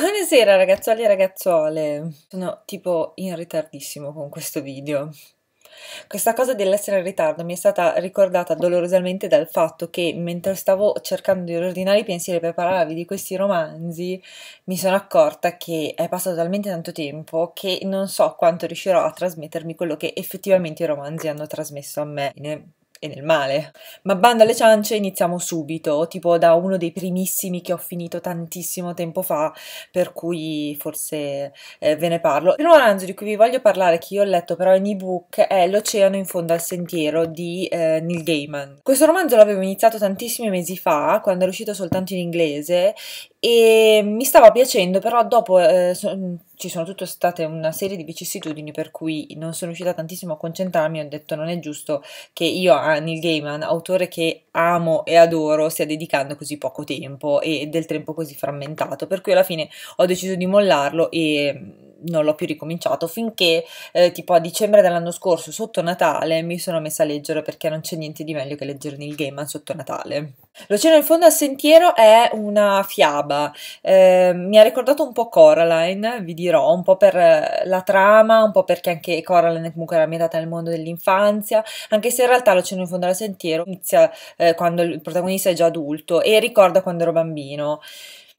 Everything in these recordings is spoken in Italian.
Buonasera ragazzuoli e ragazzuole, sono tipo in ritardissimo con questo video. Questa cosa dell'essere in ritardo mi è stata ricordata dolorosamente dal fatto che mentre stavo cercando di ordinare i pensieri per parlarvi di questi romanzi, mi sono accorta che è passato talmente tanto tempo che non so quanto riuscirò a trasmettermi quello che effettivamente i romanzi hanno trasmesso a me e nel male. Ma bando alle ciance, iniziamo subito, tipo da uno dei primissimi che ho finito tantissimo tempo fa, per cui forse eh, ve ne parlo. Il primo romanzo di cui vi voglio parlare, che io ho letto però in ebook, è L'oceano in fondo al sentiero di eh, Neil Gaiman. Questo romanzo l'avevo iniziato tantissimi mesi fa, quando era uscito soltanto in inglese, e mi stava piacendo, però dopo eh, so, mm, ci sono tutte state una serie di vicissitudini per cui non sono riuscita tantissimo a concentrarmi, ho detto non è giusto che io a Neil Gaiman, autore che amo e adoro, stia dedicando così poco tempo e del tempo così frammentato, per cui alla fine ho deciso di mollarlo e mm, non l'ho più ricominciato finché eh, tipo a dicembre dell'anno scorso sotto Natale mi sono messa a leggere perché non c'è niente di meglio che leggere Neil Gaiman sotto Natale. L'Oceano in fondo al sentiero è una fiaba, eh, mi ha ricordato un po' Coraline, vi dirò, un po' per eh, la trama, un po' perché anche Coraline comunque era ambientata nel mondo dell'infanzia, anche se in realtà L'Oceano in fondo al sentiero inizia eh, quando il protagonista è già adulto e ricorda quando ero bambino.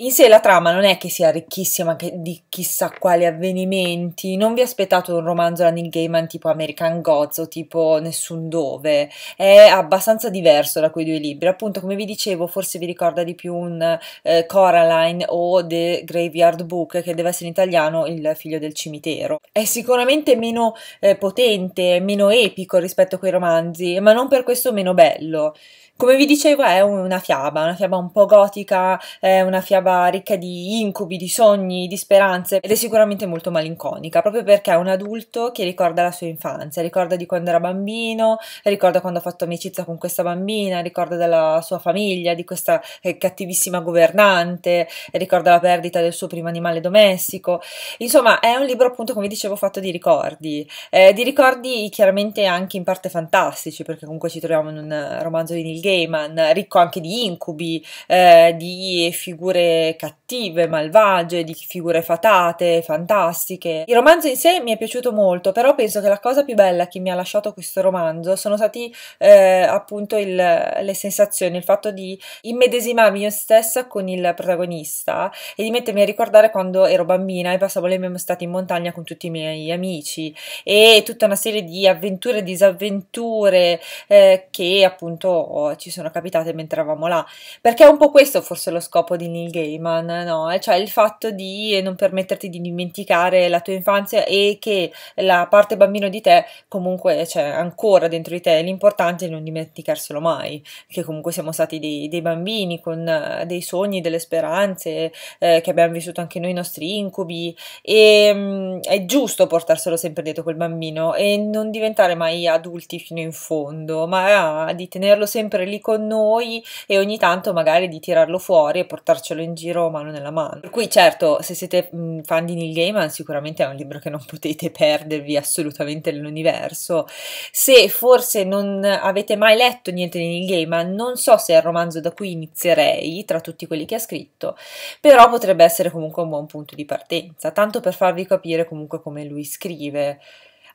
In sé la trama non è che sia ricchissima che di chissà quali avvenimenti, non vi aspettate un romanzo da Neil Gaiman tipo American Gods o tipo Nessun Dove, è abbastanza diverso da quei due libri, appunto come vi dicevo forse vi ricorda di più un eh, Coraline o The Graveyard Book che deve essere in italiano Il figlio del cimitero. È sicuramente meno eh, potente, meno epico rispetto a quei romanzi, ma non per questo meno bello. Come vi dicevo è una fiaba, una fiaba un po' gotica, è una fiaba ricca di incubi, di sogni, di speranze ed è sicuramente molto malinconica, proprio perché è un adulto che ricorda la sua infanzia, ricorda di quando era bambino, ricorda quando ha fatto amicizia con questa bambina, ricorda della sua famiglia, di questa eh, cattivissima governante, ricorda la perdita del suo primo animale domestico. Insomma, è un libro appunto, come dicevo, fatto di ricordi, eh, di ricordi chiaramente anche in parte fantastici, perché comunque ci troviamo in un eh, romanzo di Neil Gaiman, Gaiman, ricco anche di incubi, eh, di figure cattive, malvagie, di figure fatate, fantastiche. Il romanzo in sé mi è piaciuto molto, però penso che la cosa più bella che mi ha lasciato questo romanzo sono stati eh, appunto il, le sensazioni, il fatto di immedesimarmi io stessa con il protagonista e di mettermi a ricordare quando ero bambina e passavo le mie estate in montagna con tutti i miei amici e tutta una serie di avventure e disavventure eh, che appunto ho ci sono capitate mentre eravamo là, perché è un po' questo forse lo scopo di Neil Gaiman, no? Cioè il fatto di eh, non permetterti di dimenticare la tua infanzia e che la parte bambino di te comunque c'è cioè, ancora dentro di te, l'importante è non dimenticarselo mai, che comunque siamo stati dei, dei bambini con eh, dei sogni, delle speranze, eh, che abbiamo vissuto anche noi i nostri incubi e mh, mm, è giusto portarselo sempre dietro quel bambino e non diventare mai adulti fino in fondo, ma ah, di tenerlo sempre lì con noi e ogni tanto magari di tirarlo fuori e portarcelo in giro mano nella mano. Per cui certo, se siete mm, fan di Neil Gaiman sicuramente è un libro che non potete perdervi assolutamente nell'universo. Se forse non avete mai letto niente di Neil Gaiman, non so se è il romanzo da cui inizierei tra tutti quelli che ha scritto, però potrebbe essere comunque un buon punto di partenza, tanto per farvi capire comunque come lui scrive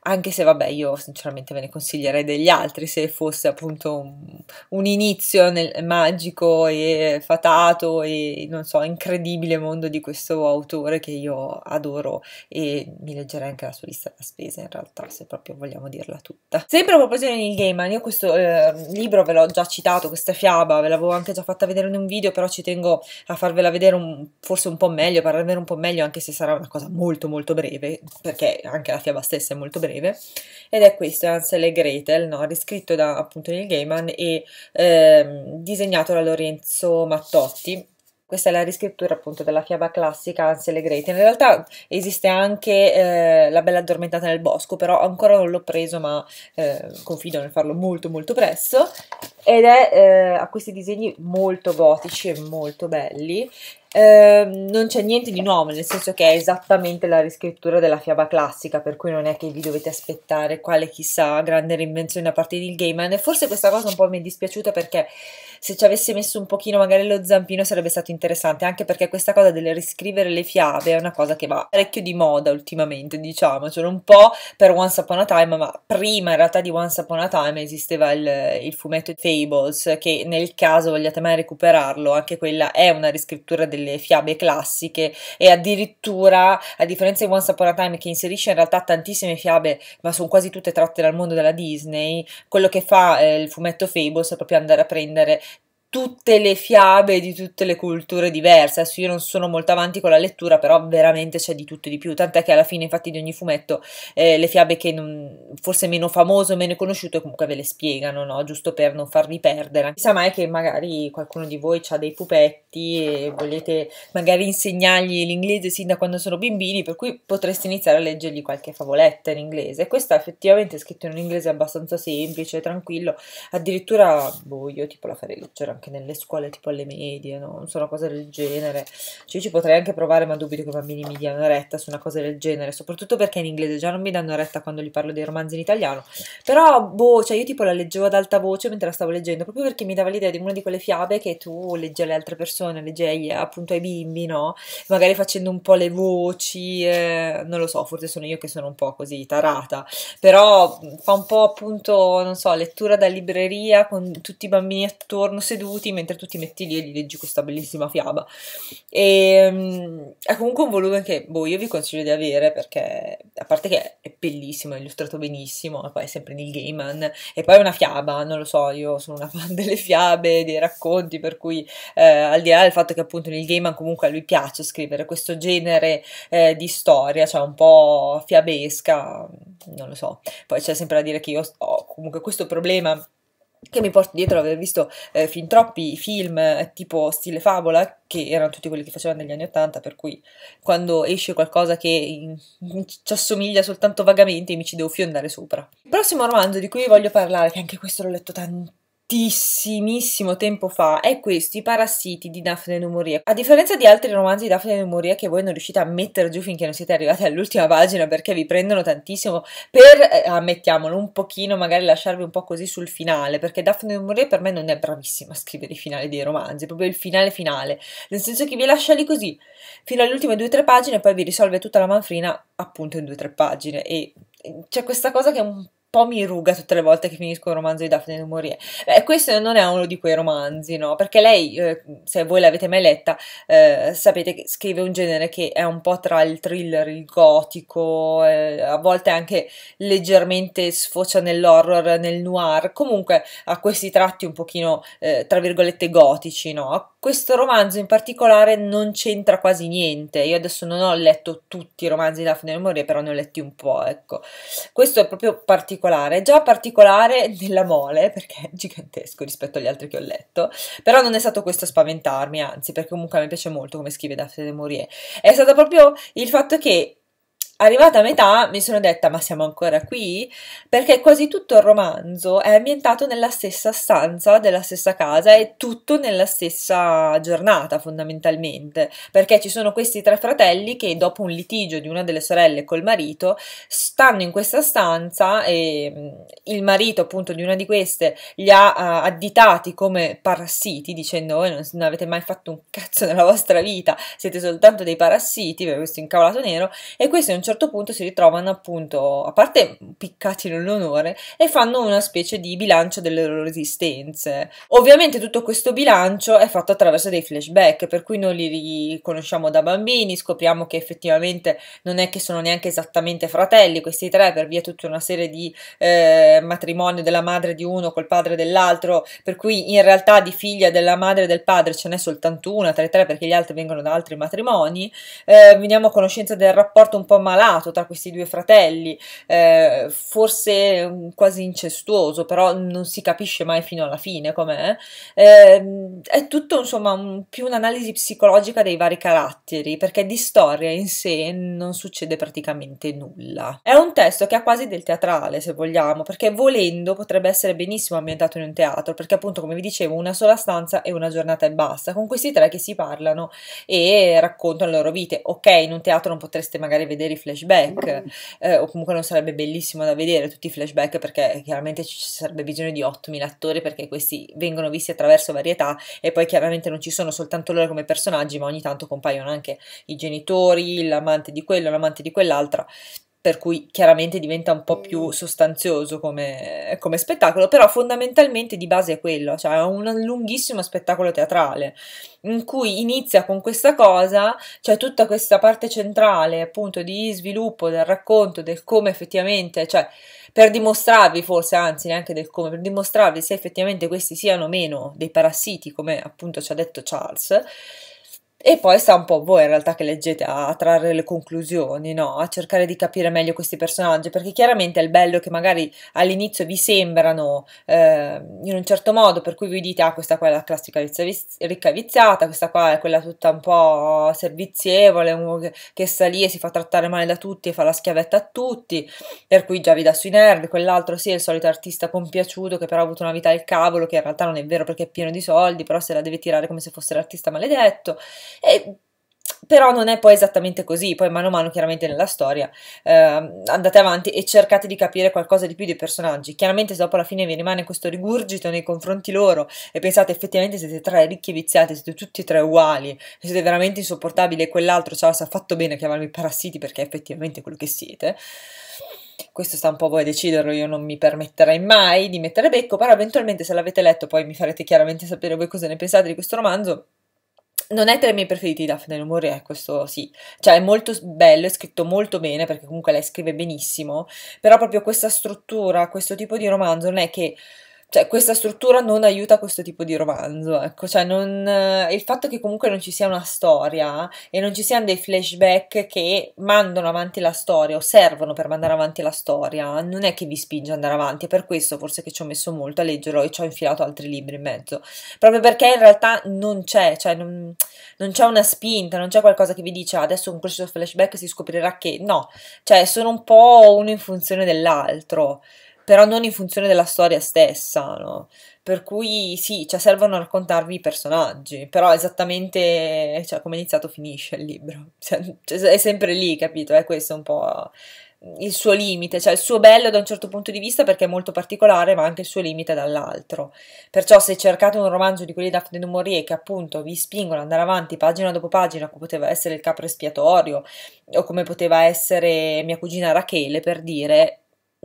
anche se vabbè io sinceramente ve ne consiglierei degli altri se fosse appunto un, un inizio nel magico e fatato e non so incredibile mondo di questo autore che io adoro e mi leggerei anche la sua lista della spesa in realtà se proprio vogliamo dirla tutta. Sempre a proposito di Neil Gaiman, io questo eh, libro ve l'ho già citato, questa fiaba, ve l'avevo anche già fatta vedere in un video però ci tengo a farvela vedere un, forse un po' meglio, parlarvene un po' meglio anche se sarà una cosa molto molto breve perché anche la fiaba stessa è molto breve breve ed è questo, è Ansel e Gretel, no? riscritto da appunto Neil Gaiman e eh, disegnato da Lorenzo Mattotti. Questa è la riscrittura appunto della fiaba classica Ansel e Gretel. In realtà esiste anche eh, La bella addormentata nel bosco, però ancora non l'ho preso, ma eh, confido nel farlo molto molto presto. Ed è eh, a questi disegni molto gotici e molto belli Ehm, non c'è niente di nuovo, nel senso che è esattamente la riscrittura della fiaba classica, per cui non è che vi dovete aspettare quale chissà grande reinvenzione a parte di Gaiman. E forse questa cosa un po' mi è dispiaciuta perché se ci avesse messo un pochino magari lo zampino sarebbe stato interessante, anche perché questa cosa del riscrivere le fiabe è una cosa che va parecchio di moda ultimamente, diciamo, cioè un po' per Once Upon a Time, ma prima in realtà di Once Upon a Time esisteva il, il fumetto Fables, che nel caso vogliate mai recuperarlo, anche quella è una riscrittura delle delle fiabe classiche e addirittura, a differenza di Once Upon a Time che inserisce in realtà tantissime fiabe, ma sono quasi tutte tratte dal mondo della Disney, quello che fa eh, il fumetto Fables è proprio andare a prendere tutte le fiabe di tutte le culture diverse. Adesso io non sono molto avanti con la lettura, però veramente c'è di tutto e di più. Tant'è che alla fine, infatti, di ogni fumetto eh, le fiabe che non, forse meno famose, meno conosciuto, comunque ve le spiegano, no? giusto per non farvi perdere. Chissà mai che magari qualcuno di voi ha dei pupetti e volete magari insegnargli l'inglese sin da quando sono bambini, per cui potreste iniziare a leggergli qualche favoletta in inglese. Questa effettivamente è scritta in un inglese abbastanza semplice, tranquillo, addirittura boh, io tipo la farei leggere anche anche nelle scuole tipo alle medie, no? non so, una cosa del genere. Cioè, io ci potrei anche provare, ma dubito che i bambini mi diano retta su una cosa del genere, soprattutto perché in inglese già non mi danno retta quando gli parlo dei romanzi in italiano. Però, boh, cioè, io tipo la leggevo ad alta voce mentre la stavo leggendo, proprio perché mi dava l'idea di una di quelle fiabe che tu leggi alle altre persone, leggi appunto ai bimbi, no? Magari facendo un po' le voci, eh, non lo so, forse sono io che sono un po' così tarata, però fa un po' appunto, non so, lettura da libreria con tutti i bambini attorno seduti minuti mentre tu ti metti lì e gli leggi questa bellissima fiaba. E, ehm, è comunque un volume che boh, io vi consiglio di avere perché, a parte che è bellissimo, è illustrato benissimo, e poi è sempre Neil Gaiman, e poi è una fiaba, non lo so, io sono una fan delle fiabe, dei racconti, per cui eh, al di là del fatto che appunto Neil Gaiman comunque a lui piace scrivere questo genere eh, di storia, cioè un po' fiabesca, non lo so, poi c'è sempre da dire che io ho comunque questo problema che mi porto dietro aver visto eh, fin troppi film eh, tipo stile favola, che erano tutti quelli che facevano negli anni Ottanta, per cui quando esce qualcosa che in, in, ci assomiglia soltanto vagamente mi ci devo fiondare sopra. Il prossimo romanzo di cui voglio parlare, che anche questo l'ho letto tantissimo, tantissimissimo tempo fa è questo, I parassiti di Daphne du A differenza di altri romanzi di Daphne du che voi non riuscite a mettere giù finché non siete arrivati all'ultima pagina perché vi prendono tantissimo per, eh, ammettiamolo, ah, un pochino magari lasciarvi un po' così sul finale, perché Daphne du per me non è bravissima a scrivere i finali dei romanzi, proprio il finale finale, nel senso che vi lascia lì così fino alle ultime due o tre pagine e poi vi risolve tutta la manfrina appunto in due o tre pagine e eh, c'è questa cosa che è un po' mi ruga tutte le volte che finisco un romanzo di Daphne du Maurier. Beh, questo non è uno di quei romanzi, no? Perché lei, eh, se voi l'avete mai letta, eh, sapete che scrive un genere che è un po' tra il thriller, il gotico, eh, a volte anche leggermente sfocia nell'horror, nel noir, comunque ha questi tratti un pochino, eh, tra virgolette, gotici, no? Questo romanzo in particolare non c'entra quasi niente. Io adesso non ho letto tutti i romanzi di Daphne Memorie, però ne ho letti un po', ecco. Questo è proprio particolare, già particolare nella mole, perché è gigantesco rispetto agli altri che ho letto, però non è stato questo a spaventarmi, anzi, perché comunque a me piace molto come scrive Daphne Memorie. È stato proprio il fatto che Arrivata a metà mi sono detta ma siamo ancora qui? Perché quasi tutto il romanzo è ambientato nella stessa stanza della stessa casa e tutto nella stessa giornata fondamentalmente, perché ci sono questi tre fratelli che dopo un litigio di una delle sorelle col marito stanno in questa stanza e mm, il marito appunto di una di queste li ha ah, additati come parassiti dicendo voi non avete mai fatto un cazzo nella vostra vita, siete soltanto dei parassiti, per questo incavolato nero e questo è un certo punto si ritrovano appunto, a parte piccati nell'onore, e fanno una specie di bilancio delle loro resistenze. Ovviamente tutto questo bilancio è fatto attraverso dei flashback, per cui noi li conosciamo da bambini, scopriamo che effettivamente non è che sono neanche esattamente fratelli questi tre, per via tutta una serie di eh, matrimonio della madre di uno col padre dell'altro, per cui in realtà di figlia della madre e del padre ce n'è soltanto una tra i tre perché gli altri vengono da altri matrimoni. Eh, veniamo a conoscenza del rapporto un po' male malato tra questi due fratelli, eh, forse mm, quasi incestuoso, però non si capisce mai fino alla fine com'è. Eh, è tutto insomma un, più un'analisi psicologica dei vari caratteri, perché di storia in sé non succede praticamente nulla. È un testo che ha quasi del teatrale, se vogliamo, perché volendo potrebbe essere benissimo ambientato in un teatro, perché appunto, come vi dicevo, una sola stanza e una giornata e basta, con questi tre che si parlano e raccontano le loro vite. Ok, in un teatro non potreste magari vedere i flashback, eh, o comunque non sarebbe bellissimo da vedere tutti i flashback perché chiaramente ci sarebbe bisogno di 8.000 attori perché questi vengono visti attraverso varietà e poi chiaramente non ci sono soltanto loro come personaggi ma ogni tanto compaiono anche i genitori, l'amante di quello, l'amante di quell'altra per cui chiaramente diventa un po' più mm. sostanzioso come, come spettacolo, però fondamentalmente di base è quello, cioè è un lunghissimo spettacolo teatrale in cui inizia con questa cosa, cioè tutta questa parte centrale appunto di sviluppo del racconto, del come effettivamente, cioè per dimostrarvi forse, anzi neanche del come, per dimostrarvi se effettivamente questi siano meno dei parassiti, come appunto ci ha detto Charles, e poi sta un po' voi in realtà che leggete a, a trarre le conclusioni, no? a cercare di capire meglio questi personaggi, perché chiaramente è il bello che magari all'inizio vi sembrano eh, in un certo modo, per cui vi dite ah questa qua è la classica ricca viziata, questa qua è quella tutta un po' servizievole, che, che sta lì e si fa trattare male da tutti e fa la schiavetta a tutti, per cui già vi dà sui nervi, quell'altro sì è il solito artista compiaciuto che però ha avuto una vita del cavolo, che in realtà non è vero perché è pieno di soldi, però se la deve tirare come se fosse l'artista maledetto. E, però non è poi esattamente così, poi mano a mano chiaramente nella storia eh, andate avanti e cercate di capire qualcosa di più dei personaggi. Chiaramente se dopo alla fine vi rimane questo rigurgito nei confronti loro e pensate effettivamente siete tre ricchi e viziati, siete tutti e tre uguali, siete veramente insopportabili e quell'altro ciao, si è fatto bene a chiamarvi parassiti perché è effettivamente quello che siete. Questo sta un po' a voi a deciderlo, io non mi permetterei mai di mettere becco, però eventualmente se l'avete letto poi mi farete chiaramente sapere voi cosa ne pensate di questo romanzo non è tra i miei preferiti Daphne Lumori, è eh, questo sì, cioè è molto bello, è scritto molto bene perché comunque lei scrive benissimo, però proprio questa struttura, questo tipo di romanzo non è che cioè, questa struttura non aiuta questo tipo di romanzo, ecco, cioè non, eh, il fatto che comunque non ci sia una storia e non ci siano dei flashback che mandano avanti la storia o servono per mandare avanti la storia, non è che vi spinge ad andare avanti, è per questo forse che ci ho messo molto a leggerlo e ci ho infilato altri libri in mezzo, proprio perché in realtà non c'è, cioè non, non c'è una spinta, non c'è qualcosa che vi dice ah, adesso con questo flashback si scoprirà che no, cioè sono un po' uno in funzione dell'altro però non in funzione della storia stessa, no? Per cui sì, cioè servono a raccontarvi i personaggi, però esattamente cioè, come è iniziato finisce il libro, cioè, cioè, è sempre lì, capito? È questo un po' il suo limite, cioè il suo bello da un certo punto di vista perché è molto particolare, ma anche il suo limite dall'altro. Perciò se cercate un romanzo di quelli di Daphne du Maurier che appunto vi spingono ad andare avanti pagina dopo pagina, come poteva essere Il capro espiatorio o come poteva essere Mia cugina Rachele per dire,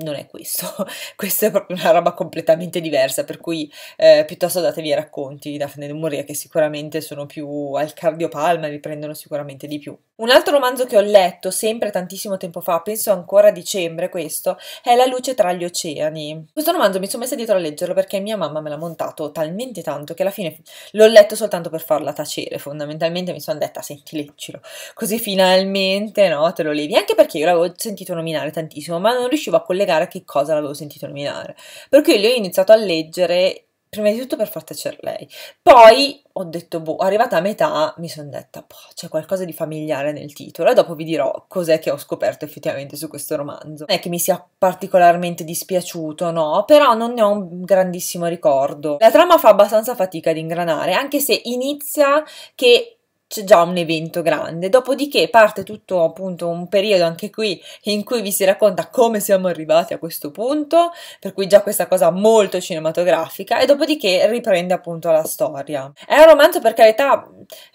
non è questo, questa è proprio una roba completamente diversa, per cui eh, piuttosto datevi i racconti di Daphne de Moria che sicuramente sono più al cardiopalma, vi prendono sicuramente di più. Un altro romanzo che ho letto, sempre tantissimo tempo fa, penso ancora a dicembre questo, è La luce tra gli oceani. Questo romanzo mi sono messa dietro a leggerlo perché mia mamma me l'ha montato talmente tanto che alla fine l'ho letto soltanto per farla tacere, fondamentalmente mi sono detta senti leggilo, così finalmente no, te lo levi, anche perché io l'avevo sentito nominare tantissimo, ma non riuscivo a collegare a che cosa l'avevo sentito nominare. Per cui io ho iniziato a leggere prima di tutto per far tacere lei. Poi ho detto, boh, arrivata a metà mi sono detta, boh, c'è qualcosa di familiare nel titolo e dopo vi dirò cos'è che ho scoperto effettivamente su questo romanzo. Non è che mi sia particolarmente dispiaciuto, no, però non ne ho un grandissimo ricordo. La trama fa abbastanza fatica ad ingranare, anche se inizia che c'è già un evento grande, dopodiché parte tutto appunto un periodo anche qui in cui vi si racconta come siamo arrivati a questo punto, per cui già questa cosa molto cinematografica e dopodiché riprende appunto la storia. È un romanzo per carità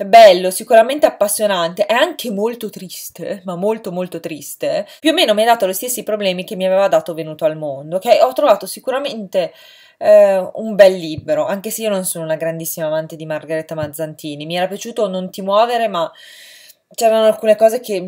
bello, sicuramente appassionante, è anche molto triste, ma molto molto triste. Più o meno mi ha dato gli stessi problemi che mi aveva dato Venuto al mondo, che ho trovato sicuramente eh, un bel libro, anche se io non sono una grandissima amante di Margherita Mazzantini. Mi era piaciuto Non ti muovere, ma c'erano alcune cose che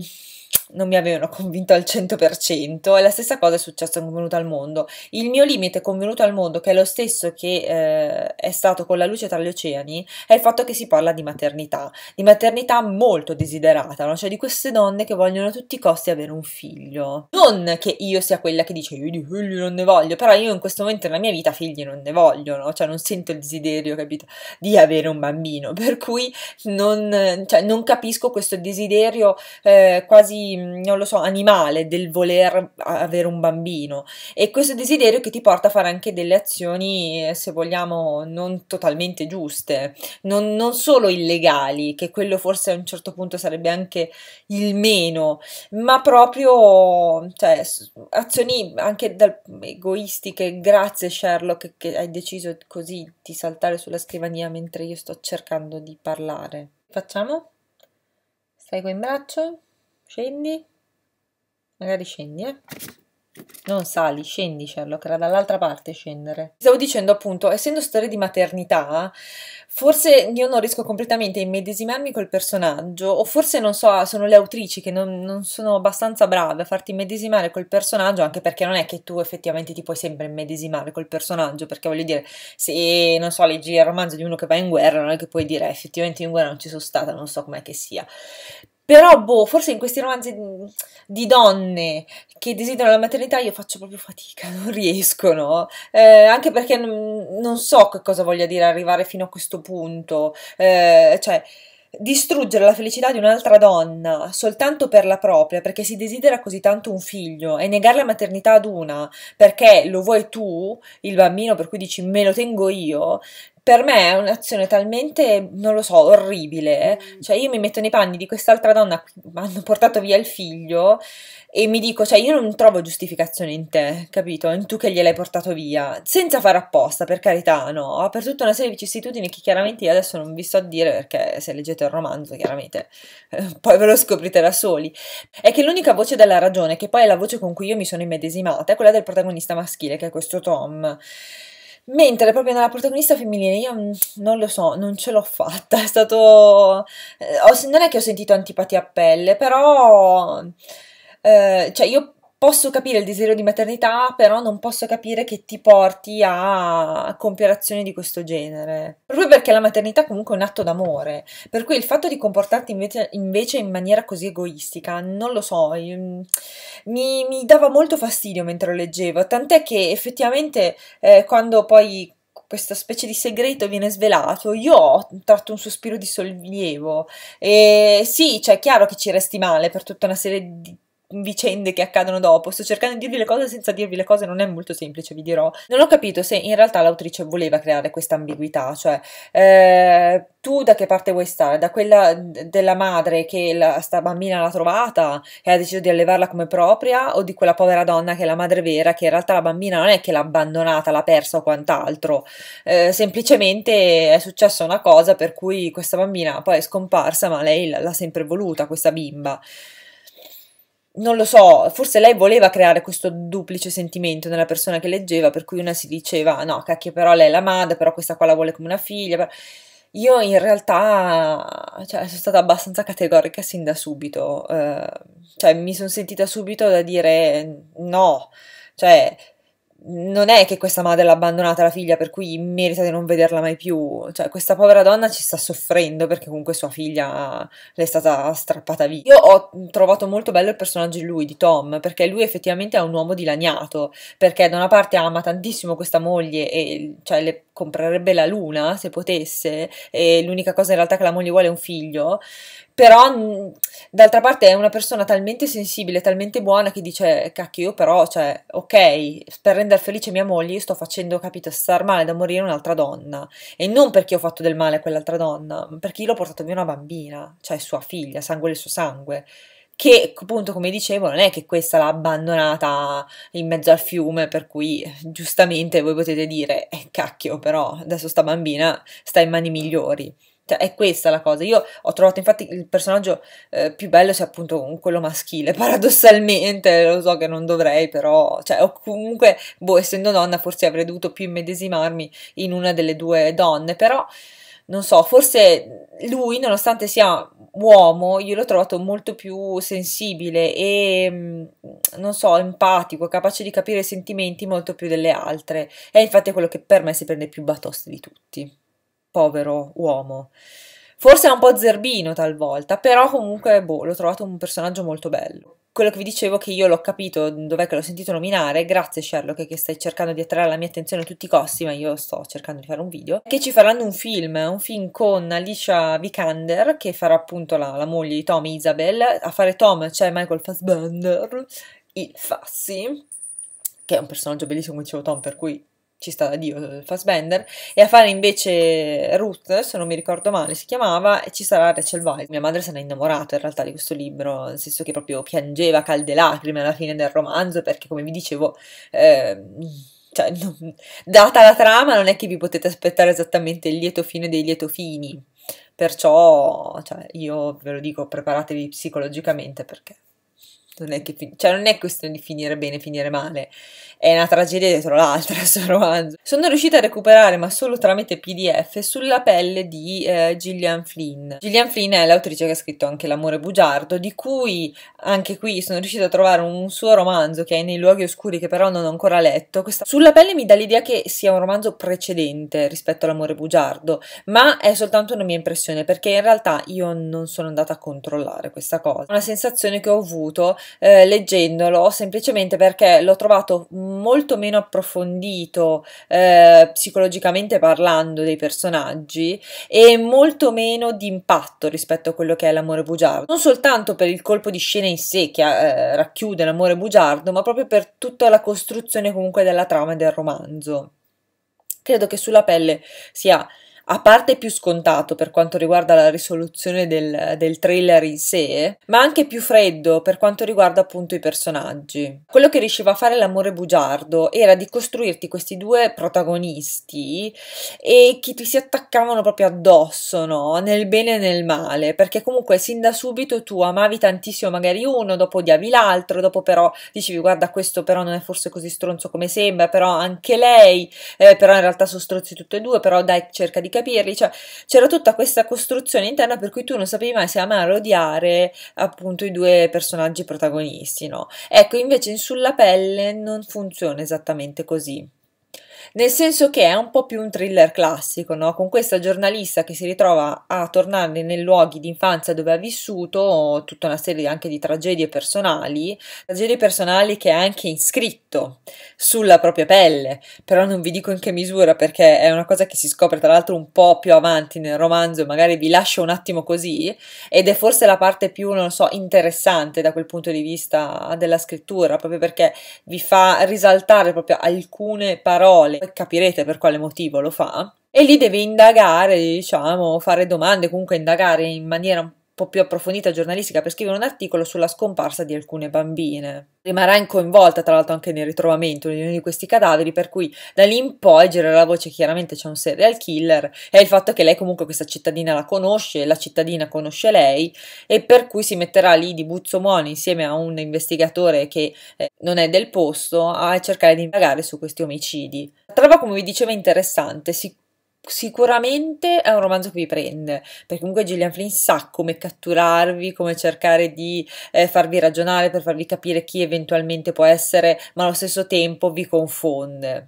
non mi avevano convinto al 100% e la stessa cosa è successa con Venuto al mondo. Il mio limite con Venuto al mondo, che è lo stesso che eh, è stato con la luce tra gli oceani, è il fatto che si parla di maternità, di maternità molto desiderata, no? cioè di queste donne che vogliono a tutti i costi avere un figlio. Non che io sia quella che dice io di figli non ne voglio, però io in questo momento nella mia vita figli non ne voglio, no? cioè non sento il desiderio, capito, di avere un bambino, per cui non, cioè, non capisco questo desiderio eh, quasi non lo so, animale del voler avere un bambino e questo desiderio che ti porta a fare anche delle azioni, eh, se vogliamo, non totalmente giuste, non, non solo illegali, che quello forse a un certo punto sarebbe anche il meno, ma proprio cioè, azioni anche dal, egoistiche. Grazie Sherlock che hai deciso così di saltare sulla scrivania mentre io sto cercando di parlare. Facciamo? Seguo in braccio. Scendi. Magari scendi, eh. Non sali, scendi Sherlock, era dall'altra parte scendere. Stavo dicendo appunto, essendo storia di maternità, forse io non riesco completamente a immedesimarmi col personaggio, o forse non so, sono le autrici che non, non sono abbastanza brave a farti immedesimare col personaggio, anche perché non è che tu effettivamente ti puoi sempre immedesimare col personaggio, perché voglio dire, se non so, leggi il romanzo di uno che va in guerra, non è che puoi dire eh, effettivamente in guerra non ci sono stata, non so com'è che sia però, boh, forse in questi romanzi di donne che desiderano la maternità io faccio proprio fatica, non riescono. Eh, anche perché non, non, so che cosa voglia dire arrivare fino a questo punto. Eh, cioè, distruggere la felicità di un'altra donna soltanto per la propria, perché si desidera così tanto un figlio, e negare la maternità ad una perché lo vuoi tu, il bambino per cui dici me lo tengo io, per me è un'azione talmente, non lo so, orribile. Eh. Mm. Cioè, io mi metto nei panni di quest'altra donna che hanno portato via il figlio e mi dico, cioè, io non trovo giustificazione in te, capito? In tu che gliel'hai portato via, senza fare apposta, per carità, no? Per tutta una serie di vicissitudini che chiaramente io adesso non vi sto a dire perché se leggete il romanzo, chiaramente, eh, poi ve lo scoprite da soli. È che l'unica voce della ragione, che poi è la voce con cui io mi sono immedesimata, è quella del protagonista maschile, che è questo Tom Mentre proprio nella protagonista femminile io non lo so, non ce l'ho fatta, è stato... Eh, non è che ho sentito antipatia a pelle, però... Eh, cioè io Posso capire il desiderio di maternità, però non posso capire che ti porti a compiere azioni di questo genere. Proprio perché la maternità comunque è un atto d'amore, per cui il fatto di comportarti invece, invece in maniera così egoistica, non lo so, mm, mi, mi dava molto fastidio mentre lo leggevo, tant'è che effettivamente eh, quando poi questa specie di segreto viene svelato, io ho tratto un sospiro di sollievo. E sì, cioè è chiaro che ci resti male per tutta una serie di vicende che accadono dopo. Sto cercando di dirvi le cose senza dirvi le cose, non è molto semplice, vi dirò. Non ho capito se in realtà l'autrice voleva creare questa ambiguità, cioè eh, tu da che parte vuoi stare? Da quella della madre che la, sta bambina l'ha trovata e ha deciso di allevarla come propria o di quella povera donna che è la madre vera, che in realtà la bambina non è che l'ha abbandonata, l'ha persa o quant'altro, eh, semplicemente è successa una cosa per cui questa bambina poi è scomparsa, ma lei l'ha sempre voluta, questa bimba non lo so, forse lei voleva creare questo duplice sentimento nella persona che leggeva, per cui una si diceva no, cacchio, però lei è la madre, però questa qua la vuole come una figlia. Però... Io in realtà cioè, sono stata abbastanza categorica sin da subito, eh, cioè mi sono sentita subito da dire no, cioè non è che questa madre l'ha abbandonata la figlia per cui merita di non vederla mai più, cioè questa povera donna ci sta soffrendo perché comunque sua figlia le è stata strappata via. Io ho trovato molto bello il personaggio di lui, di Tom, perché lui effettivamente è un uomo dilaniato, perché da una parte ama tantissimo questa moglie e cioè le comprerebbe la luna se potesse e l'unica cosa in realtà che la moglie vuole è un figlio però mm, d'altra parte è una persona talmente sensibile, talmente buona che dice cacchio io però, cioè, ok, per rendere felice mia moglie io sto facendo, capito, star male da morire un'altra donna e non perché ho fatto del male a quell'altra donna, ma perché io l'ho portato via una bambina, cioè sua figlia, sangue del suo sangue che appunto come dicevo non è che questa l'ha abbandonata in mezzo al fiume per cui giustamente voi potete dire eh, cacchio però adesso sta bambina sta in mani migliori cioè, è questa la cosa. Io ho trovato infatti il personaggio eh, più bello sia appunto quello maschile, paradossalmente, lo so che non dovrei, però, cioè, o comunque, boh, essendo donna, forse avrei dovuto più immedesimarmi in una delle due donne, però non so, forse lui, nonostante sia uomo, io l'ho trovato molto più sensibile e, mm, non so, empatico, capace di capire i sentimenti molto più delle altre. È infatti quello che per me si prende più batoste di tutti povero uomo. Forse è un po' zerbino talvolta, però comunque boh, l'ho trovato un personaggio molto bello. Quello che vi dicevo che io l'ho capito, dov'è che l'ho sentito nominare, grazie Sherlock che stai cercando di attrarre la mia attenzione a tutti i costi, ma io sto cercando di fare un video, che ci faranno un film, un film con Alicia Vikander, che farà appunto la, la moglie di Tom e Isabel, a fare Tom c'è Michael Fassbender, il Fassi, che è un personaggio bellissimo, come dicevo Tom, per cui ci sta da Dio Fassbender, e a fare invece Ruth, se non mi ricordo male si chiamava, e ci sarà Rachel Weisz. Mia madre se n'è innamorata in realtà di questo libro, nel senso che proprio piangeva calde lacrime alla fine del romanzo, perché come vi dicevo... Eh, cioè, non, data la trama, non è che vi potete aspettare esattamente il lieto fine dei lieto fini. Perciò, cioè, io ve lo dico, preparatevi psicologicamente perché non è, che fin- cioè, non è questione di finire bene, finire male, è una tragedia dietro l'altra questo romanzo. Sono riuscita a recuperare, ma solo tramite PDF, sulla pelle di eh, Gillian Flynn. Gillian Flynn è l'autrice che ha scritto anche L'amore bugiardo, di cui anche qui sono riuscita a trovare un suo romanzo che è Nei luoghi oscuri, che però non ho ancora letto. Questa... Sulla pelle mi dà l'idea che sia un romanzo precedente rispetto all'amore bugiardo, ma è soltanto una mia impressione, perché in realtà io non sono andata a controllare questa cosa. Una sensazione che ho avuto eh, leggendolo semplicemente perché l'ho trovato molto meno approfondito eh, psicologicamente parlando dei personaggi e molto meno di impatto rispetto a quello che è l'amore bugiardo. Non soltanto per il colpo di scena in sé che eh, racchiude l'amore bugiardo, ma proprio per tutta la costruzione comunque della trama e del romanzo. Credo che sulla pelle sia a parte più scontato per quanto riguarda la risoluzione del, del, trailer in sé, ma anche più freddo per quanto riguarda appunto i personaggi. Quello che riusciva a fare l'amore bugiardo era di costruirti questi due protagonisti e che ti si attaccavano proprio addosso, no? Nel bene e nel male, perché comunque sin da subito tu amavi tantissimo magari uno, dopo odiavi l'altro, dopo però dicevi guarda questo però non è forse così stronzo come sembra, però anche lei, eh, però in realtà sono stronzi tutti e due, però dai cerca di capirli, cioè c'era tutta questa costruzione interna per cui tu non sapevi mai se amare o odiare appunto i due personaggi protagonisti, no? Ecco, invece sulla pelle non funziona esattamente così nel senso che è un po' più un thriller classico, no? con questa giornalista che si ritrova a tornare nei luoghi di infanzia dove ha vissuto tutta una serie anche di tragedie personali, tragedie personali che ha anche inscritto sulla propria pelle, però non vi dico in che misura perché è una cosa che si scopre tra l'altro un po' più avanti nel romanzo, magari vi lascio un attimo così ed è forse la parte più, non so, interessante da quel punto di vista della scrittura, proprio perché vi fa risaltare proprio alcune parole sessuale, capirete per quale motivo lo fa, e lì deve indagare, diciamo, fare domande, comunque indagare in maniera un po' più approfondita giornalistica per scrivere un articolo sulla scomparsa di alcune bambine. Rimarrà coinvolta tra l'altro anche nel ritrovamento di uno di questi cadaveri, per cui da lì in poi girerà la voce chiaramente c'è un serial killer e il fatto che lei comunque questa cittadina la conosce, la cittadina conosce lei e per cui si metterà lì di buzzo buzzomone insieme a un investigatore che eh, non è del posto a cercare di indagare su questi omicidi. La trova come vi dicevo interessante, si sicuramente è un romanzo che vi prende, perché comunque Gillian Flynn sa come catturarvi, come cercare di eh, farvi ragionare per farvi capire chi eventualmente può essere, ma allo stesso tempo vi confonde.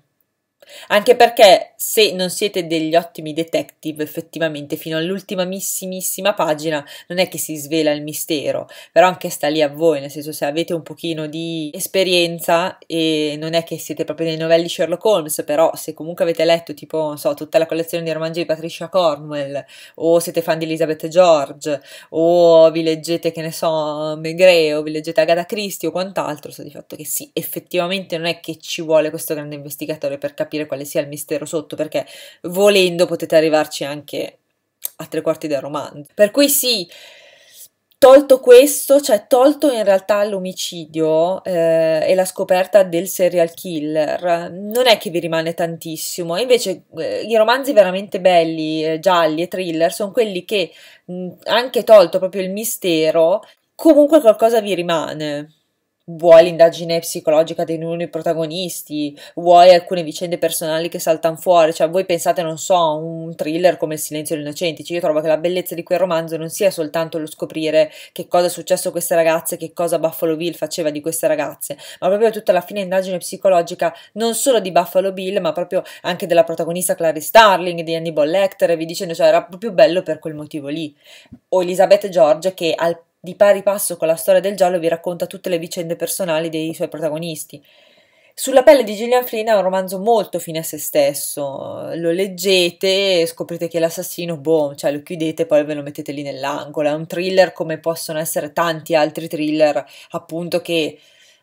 Anche perché se non siete degli ottimi detective, effettivamente fino all'ultimamissima pagina non è che si svela il mistero, però anche sta lì a voi, nel senso se avete un pochino di esperienza e non è che siete proprio dei novelli Sherlock Holmes, però se comunque avete letto tipo, non so, tutta la collezione di romanzi di Patricia Cornwell o siete fan di Elizabeth George o vi leggete, che ne so, Megre o vi leggete Agatha Christie o quant'altro, so di fatto che sì, effettivamente non è che ci vuole questo grande investigatore per capire capire quale sia il mistero sotto, perché volendo potete arrivarci anche a tre quarti del romanzo. Per cui sì, tolto questo, cioè tolto in realtà l'omicidio eh, e la scoperta del serial killer, non è che vi rimane tantissimo. Invece eh, i romanzi veramente belli, eh, gialli e thriller, sono quelli che, mh, anche tolto proprio il mistero, comunque qualcosa vi rimane vuoi l'indagine psicologica dei nuovi protagonisti, vuoi alcune vicende personali che saltano fuori, cioè voi pensate, non so, a un thriller come Il silenzio degli innocenti, cioè, io trovo che la bellezza di quel romanzo non sia soltanto lo scoprire che cosa è successo a queste ragazze, che cosa Buffalo Bill faceva di queste ragazze, ma proprio tutta la fine indagine psicologica non solo di Buffalo Bill, ma proprio anche della protagonista Clary Starling, di Hannibal Lecter, vi dicendo, cioè era proprio bello per quel motivo lì. O Elisabeth George che al di pari passo con la storia del giallo vi racconta tutte le vicende personali dei suoi protagonisti. Sulla pelle di Gillian Flynn è un romanzo molto fine a se stesso. Lo leggete, scoprite che l'assassino, boh, cioè lo chiudete e poi ve lo mettete lì nell'angolo. È un thriller come possono essere tanti altri thriller, appunto, che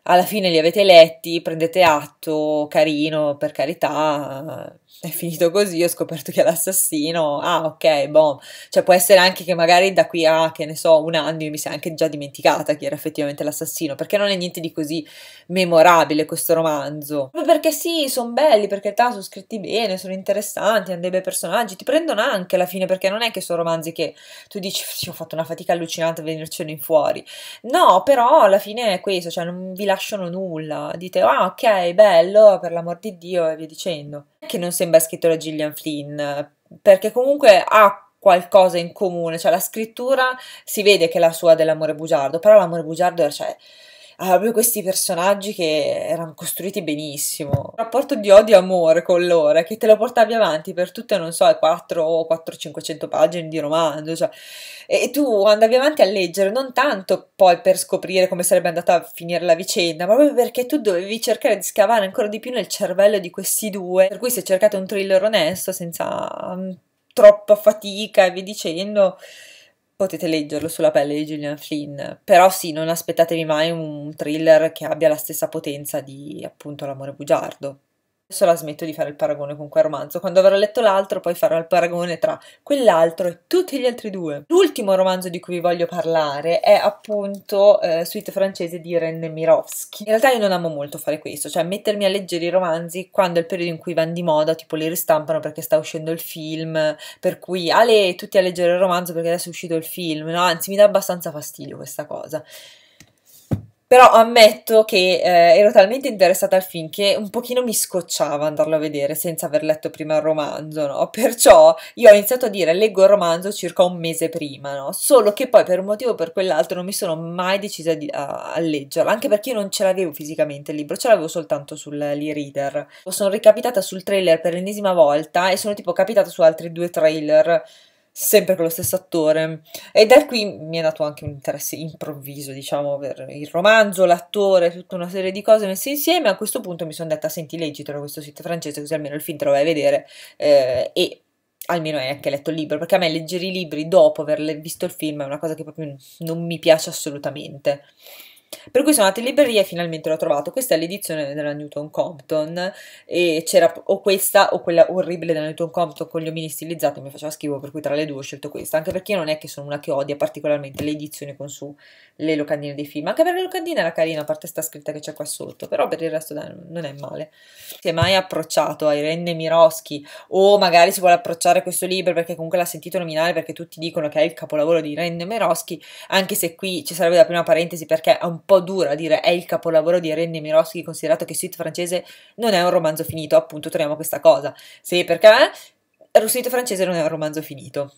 alla fine li avete letti, prendete atto, carino, per carità, è finito così, ho scoperto che è l'assassino, ah ok, boh, cioè può essere anche che magari da qui a, che ne so, un anno io mi sia anche già dimenticata chi era effettivamente l'assassino, perché non è niente di così memorabile questo romanzo, proprio perché sì, sono belli, perché in realtà sono scritti bene, sono interessanti, hanno dei bei personaggi, ti prendono anche alla fine, perché non è che sono romanzi che tu dici, ho fatto una fatica allucinante a venircene in fuori, no, però alla fine è questo, cioè non vi lascio lasciano nulla, dite ah ok, bello, per l'amor di Dio e via dicendo. Che non sembra scritto da Gillian Flynn, perché comunque ha qualcosa in comune, cioè la scrittura si vede che è la sua dell'amore bugiardo, però l'amore bugiardo cioè, aveva ah, proprio questi personaggi che erano costruiti benissimo. Un rapporto di odio e amore con l'ora che te lo portavi avanti per tutte, non so, 4 o 400-500 pagine di romanzo, cioè. e tu andavi avanti a leggere non tanto poi per scoprire come sarebbe andata a finire la vicenda, ma proprio perché tu dovevi cercare di scavare ancora di più nel cervello di questi due. Per cui se cercate un thriller onesto, senza um, troppa fatica e vi dicendo, potete leggerlo sulla pelle di Julian Flynn, però sì, non aspettatevi mai un thriller che abbia la stessa potenza di appunto L'amore bugiardo. Adesso la smetto di fare il paragone con quel romanzo. Quando avrò letto l'altro, poi farò il paragone tra quell'altro e tutti gli altri due. L'ultimo romanzo di cui vi voglio parlare è appunto eh, Suite francese di René Mirovski. In realtà io non amo molto fare questo, cioè mettermi a leggere i romanzi quando è il periodo in cui vanno di moda, tipo li ristampano perché sta uscendo il film, per cui ale tutti a leggere il romanzo perché adesso è uscito il film, no? Anzi, mi dà abbastanza fastidio questa cosa. Però ammetto che eh, ero talmente interessata al film che un pochino mi scocciava andarlo a vedere senza aver letto prima il romanzo, no? Perciò io ho iniziato a dire leggo il romanzo circa un mese prima, no? Solo che poi per un motivo o per quell'altro non mi sono mai decisa di, a, a, leggerlo, anche perché io non ce l'avevo fisicamente il libro, ce l'avevo soltanto sull'e-reader. Eh, sono ricapitata sul trailer per l'ennesima volta e sono tipo capitata su altri due trailer sempre con lo stesso attore e da qui mi è nato anche un interesse improvviso diciamo per il romanzo, l'attore, tutta una serie di cose messe insieme a questo punto mi sono detta senti leggitelo questo sito francese così almeno il film te lo vai a vedere eh, e almeno hai anche letto il libro, perché a me leggere i libri dopo aver visto il film è una cosa che proprio non mi piace assolutamente. Per cui sono andata in libreria e finalmente l'ho trovato. Questa è l'edizione della Newton Compton e c'era o questa o quella orribile della Newton Compton con gli omini stilizzati, mi faceva schifo, per cui tra le due ho scelto questa, anche perché io non è che sono una che odia particolarmente le edizioni con su le locandine dei film, anche perché le locandine era carina, a parte sta scritta che c'è qua sotto, però per il resto dai, non è male. Si è mai approcciato a Irene Miroschi o magari si vuole approcciare a questo libro perché comunque l'ha sentito nominare perché tutti dicono che è il capolavoro di Irene Miroschi, anche se qui ci sarebbe la prima parentesi perché ha un un po' dura dire è il capolavoro di René Miroschi, considerato che Suite francese non è un romanzo finito, appunto troviamo questa cosa. Sì, perché eh, Suite francese non è un romanzo finito.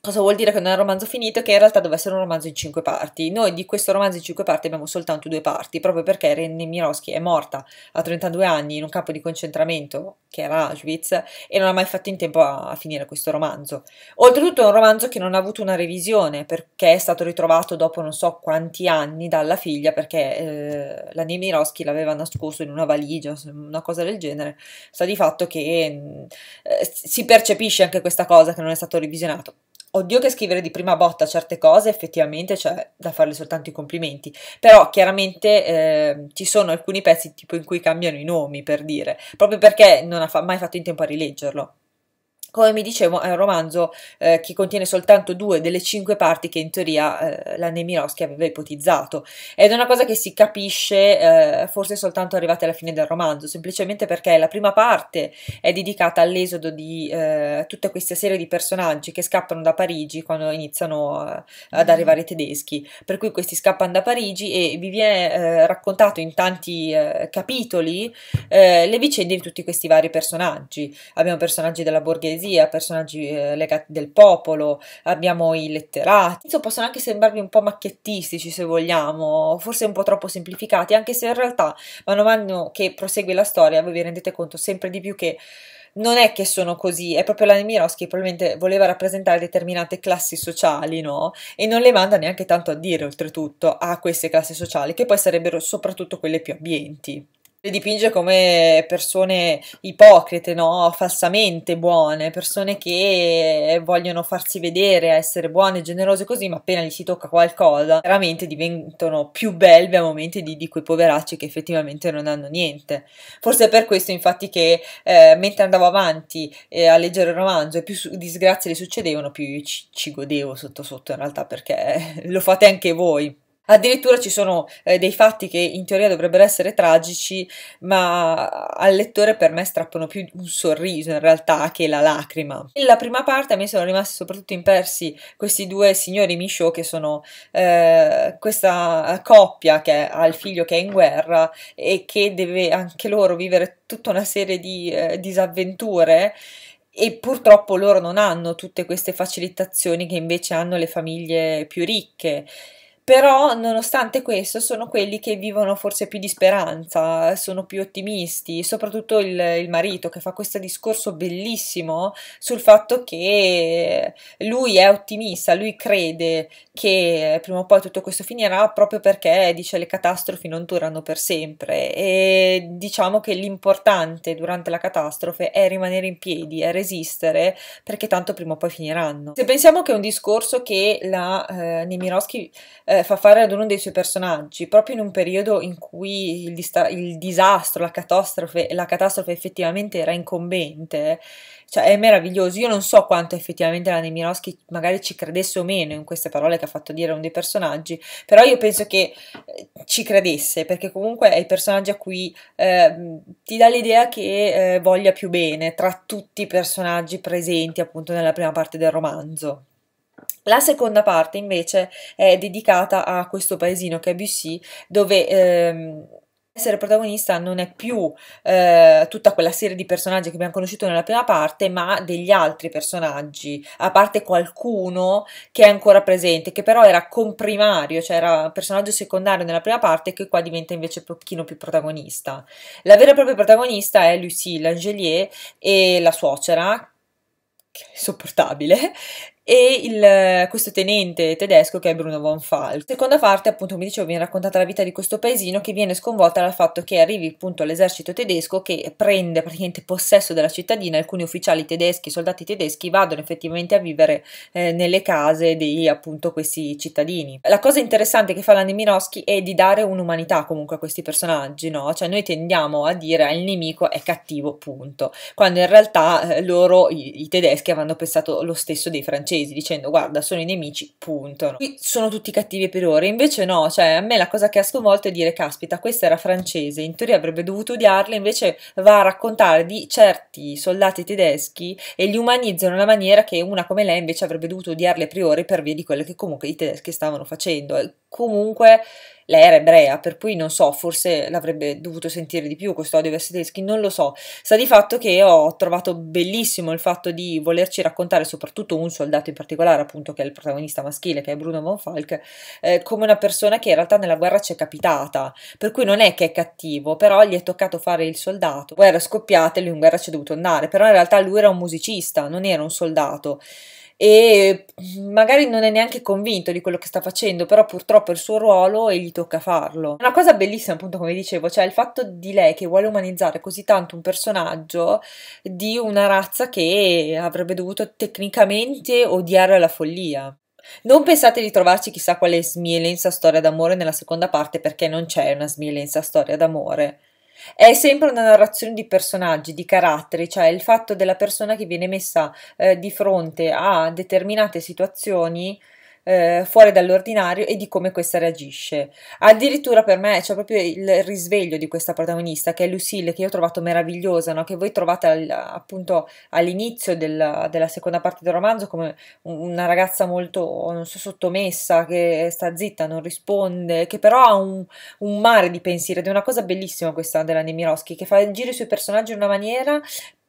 Cosa vuol dire che non è un romanzo finito? Che in realtà deve essere un romanzo in cinque parti. Noi di questo romanzo in cinque parti abbiamo soltanto due parti, proprio perché Renny Miroschi è morta a 32 anni in un campo di concentramento, che era Auschwitz, e non ha mai fatto in tempo a, a finire questo romanzo. Oltretutto è un romanzo che non ha avuto una revisione, perché è stato ritrovato dopo non so quanti anni dalla figlia, perché eh, la Nemi Miroschi l'aveva nascosto in una valigia, una cosa del genere. Sta di fatto che mm, eh, si percepisce anche questa cosa che non è stato revisionato Oddio che scrivere di prima botta certe cose effettivamente c'è cioè, da farle soltanto i complimenti, però chiaramente eh, ci sono alcuni pezzi tipo in cui cambiano i nomi per dire, proprio perché non ha fa mai fatto in tempo a rileggerlo. Come mi dicevo, è un romanzo eh, che contiene soltanto due delle cinque parti che in teoria eh, la Nemirovsky aveva ipotizzato. Ed è una cosa che si capisce eh, forse soltanto arrivati alla fine del romanzo, semplicemente perché la prima parte è dedicata all'esodo di eh, tutta questa serie di personaggi che scappano da Parigi quando iniziano a, eh, ad arrivare i tedeschi. Per cui questi scappano da Parigi e vi viene eh, raccontato in tanti eh, capitoli le vicende di tutti questi vari personaggi. Abbiamo personaggi della borghese poesia, personaggi eh, legati del popolo, abbiamo i letterati, insomma possono anche sembrarvi un po' macchiettistici se vogliamo, forse un po' troppo semplificati, anche se in realtà man mano che prosegue la storia voi vi rendete conto sempre di più che non è che sono così, è proprio la Nemirovsky che probabilmente voleva rappresentare determinate classi sociali, no? E non le manda neanche tanto a dire, oltretutto, a queste classi sociali, che poi sarebbero soprattutto quelle più abbienti le dipinge come persone ipocrite, no? falsamente buone, persone che eh, vogliono farsi vedere, essere buone, generose così, ma appena gli si tocca qualcosa, veramente diventano più belve a momenti di, di quei poveracci che effettivamente non hanno niente. Forse è per questo infatti che eh, mentre andavo avanti eh, a leggere il romanzo e più disgrazie le succedevano, più ci, ci godevo sotto sotto in realtà perché lo fate anche voi. Addirittura ci sono eh, dei fatti che in teoria dovrebbero essere tragici, ma al lettore per me strappano più un sorriso in realtà che la lacrima. Nella prima parte a me sono rimasti soprattutto impersi questi due signori Michaud che sono eh, questa coppia che ha il figlio che è in guerra e che deve anche loro vivere tutta una serie di eh, disavventure e purtroppo loro non hanno tutte queste facilitazioni che invece hanno le famiglie più ricche però nonostante questo sono quelli che vivono forse più di speranza, sono più ottimisti, soprattutto il, il, marito che fa questo discorso bellissimo sul fatto che lui è ottimista, lui crede che prima o poi tutto questo finirà proprio perché dice le catastrofi non durano per sempre e diciamo che l'importante durante la catastrofe è rimanere in piedi, è resistere perché tanto prima o poi finiranno. Se pensiamo che è un discorso che la eh, Nemirovsky eh, eh, fa fare ad uno dei suoi personaggi, proprio in un periodo in cui il, il disastro, la catastrofe, la catastrofe, effettivamente era incombente, eh. cioè è meraviglioso. Io non so quanto effettivamente la Nemirovsky magari ci credesse o meno in queste parole che ha fatto dire a uno dei personaggi, però io penso che eh, ci credesse, perché comunque è il personaggio a cui eh, ti dà l'idea che eh, voglia più bene tra tutti i personaggi presenti appunto nella prima parte del romanzo. La seconda parte invece è dedicata a questo paesino che è Bussy, dove ehm, essere protagonista non è più eh, tutta quella serie di personaggi che abbiamo conosciuto nella prima parte, ma degli altri personaggi, a parte qualcuno che è ancora presente, che però era comprimario, cioè era personaggio secondario nella prima parte, che qua diventa invece un pochino più protagonista. La vera e propria protagonista è Lucie Langelier e la suocera, che è insopportabile, e il, questo tenente tedesco che è Bruno von Falk. Seconda parte, appunto, come dicevo, viene raccontata la vita di questo paesino che viene sconvolta dal fatto che arrivi appunto l'esercito tedesco che prende praticamente possesso della cittadina, alcuni ufficiali tedeschi, soldati tedeschi vadano effettivamente a vivere eh, nelle case di appunto questi cittadini. La cosa interessante che fa la Nemirovsky è di dare un'umanità comunque a questi personaggi, no? Cioè noi tendiamo a dire al nemico è cattivo, punto, quando in realtà eh, loro, i, i tedeschi, avranno pensato lo stesso dei francesi francesi dicendo guarda sono i nemici, puntano. Qui sono tutti cattivi per ore, invece no, cioè a me la cosa che ha sconvolto è dire caspita questa era francese, in teoria avrebbe dovuto odiarla, invece va a raccontare di certi soldati tedeschi e li umanizzano in una maniera che una come lei invece avrebbe dovuto odiarle a priori per via di quello che comunque i tedeschi stavano facendo. comunque lei era ebrea, per cui non so, forse l'avrebbe dovuto sentire di più questo odio verso i tedeschi, non lo so. Sta di fatto che ho trovato bellissimo il fatto di volerci raccontare soprattutto un soldato in particolare, appunto che è il protagonista maschile, che è Bruno von Falk, eh, come una persona che in realtà nella guerra ci è capitata, per cui non è che è cattivo, però gli è toccato fare il soldato. Guerra scoppiata e lui in guerra ci è dovuto andare, però in realtà lui era un musicista, non era un soldato e mm, magari non è neanche convinto di quello che sta facendo, però purtroppo è il suo ruolo e gli tocca farlo. Una cosa bellissima, appunto, come dicevo, cioè il fatto di lei che vuole umanizzare così tanto un personaggio di una razza che avrebbe dovuto tecnicamente odiare alla follia. Non pensate di trovarci chissà quale smielenza storia d'amore nella seconda parte perché non c'è una smielenza storia d'amore. È sempre una narrazione di personaggi, di caratteri, cioè il fatto della persona che viene messa eh, di fronte a determinate situazioni eh, fuori dall'ordinario e di come questa reagisce. Addirittura per me c'è proprio il risveglio di questa protagonista che è Lucille, che io ho trovato meravigliosa, no? che voi trovate al, appunto all'inizio della, della, seconda parte del romanzo come una ragazza molto, non so, sottomessa, che sta zitta, non risponde, che però ha un, un mare di pensieri ed è una cosa bellissima questa della Nemirowski, che fa agire i suoi personaggi in una maniera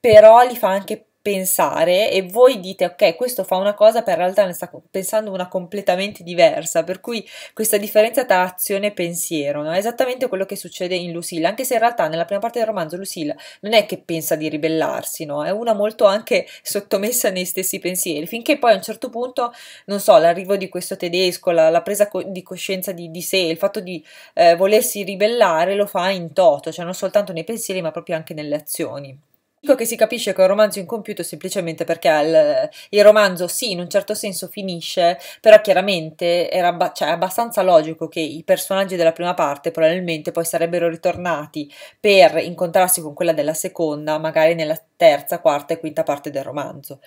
però li fa anche pensare e voi dite ok questo fa una cosa per in realtà ne sta pensando una completamente diversa per cui questa differenza tra azione e pensiero no? è esattamente quello che succede in Lucilla anche se in realtà nella prima parte del romanzo Lucilla non è che pensa di ribellarsi no? è una molto anche sottomessa nei stessi pensieri finché poi a un certo punto non so l'arrivo di questo tedesco la, la presa co- di coscienza di, di, sé il fatto di eh, volersi ribellare lo fa in toto cioè non soltanto nei pensieri ma proprio anche nelle azioni Dico che si capisce che è un romanzo incompiuto semplicemente perché il, il romanzo sì, in un certo senso finisce, però chiaramente era abba- cioè, abbastanza logico che i personaggi della prima parte probabilmente poi sarebbero ritornati per incontrarsi con quella della seconda, magari nella terza, quarta e quinta parte del romanzo.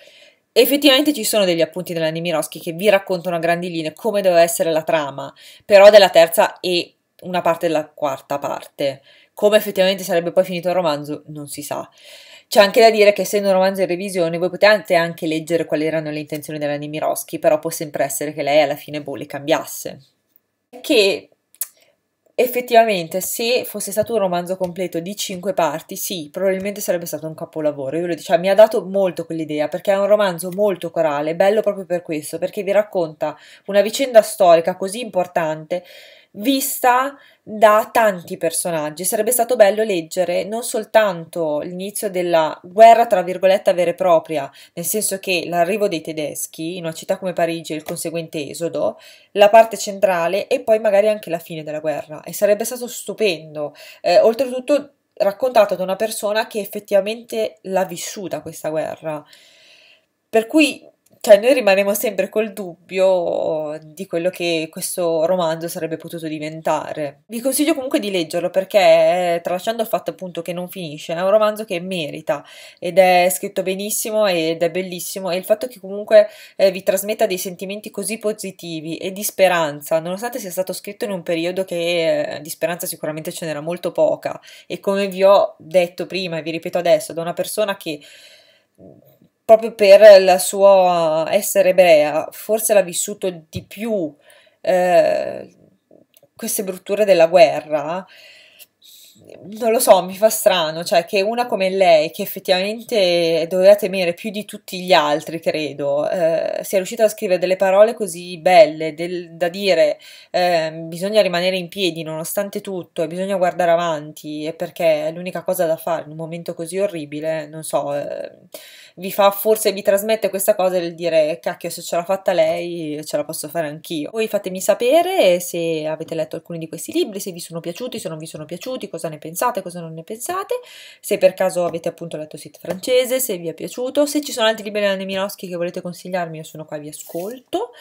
Effettivamente ci sono degli appunti della Nemiroski che vi raccontano a grandi linee come doveva essere la trama, però della terza e una parte della quarta parte. Come effettivamente sarebbe poi finito il romanzo non si sa. C'è anche da dire che essendo un romanzo in revisione, voi potete anche leggere quali erano le intenzioni della Nimiroski, però può sempre essere che lei alla fine boh, le cambiasse. Che effettivamente se fosse stato un romanzo completo di cinque parti, sì, probabilmente sarebbe stato un capolavoro. Io lo dicevo, cioè, mi ha dato molto quell'idea perché è un romanzo molto corale, bello proprio per questo, perché vi racconta una vicenda storica così importante vista da tanti personaggi. Sarebbe stato bello leggere non soltanto l'inizio della guerra, tra virgolette, vera e propria, nel senso che l'arrivo dei tedeschi in una città come Parigi e il conseguente esodo, la parte centrale e poi magari anche la fine della guerra. E sarebbe stato stupendo. Eh, oltretutto raccontato da una persona che effettivamente l'ha vissuta questa guerra. Per cui cioè noi rimaniamo sempre col dubbio di quello che questo romanzo sarebbe potuto diventare. Vi consiglio comunque di leggerlo perché, eh, tralasciando il fatto appunto che non finisce, è un romanzo che merita ed è scritto benissimo ed è bellissimo e il fatto che comunque eh, vi trasmetta dei sentimenti così positivi e di speranza, nonostante sia stato scritto in un periodo che eh, di speranza sicuramente ce n'era molto poca e come vi ho detto prima e vi ripeto adesso, da una persona che proprio per il suo essere ebrea, forse l'ha vissuto di più eh, queste brutture della guerra. Non lo so, mi fa strano, cioè che una come lei, che effettivamente doveva temere più di tutti gli altri, credo, eh, sia riuscita a scrivere delle parole così belle, del, da dire eh, bisogna rimanere in piedi nonostante tutto e bisogna guardare avanti, perché è l'unica cosa da fare in un momento così orribile, non so, eh, vi fa forse vi trasmette questa cosa del dire cacchio se ce l'ha fatta lei ce la posso fare anch'io. Voi fatemi sapere se avete letto alcuni di questi libri, se vi sono piaciuti, se non vi sono piaciuti, cosa ne pensate, cosa non ne pensate, se per caso avete appunto letto Sit francese, se vi è piaciuto, se ci sono altri libri della Nemirovsky che volete consigliarmi io sono qua vi ascolto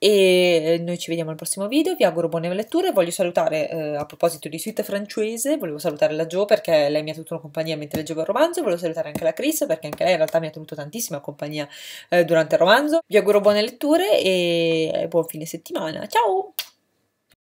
e eh, noi ci vediamo al prossimo video, vi auguro buone letture, voglio salutare eh, a proposito di suite francese, volevo salutare la Jo perché lei mi ha tenuto compagnia mentre leggevo il romanzo, volevo salutare anche la Chris perché anche lei in realtà mi ha tenuto tantissima compagnia eh, durante il romanzo, vi auguro buone letture e eh, buon fine settimana, ciao!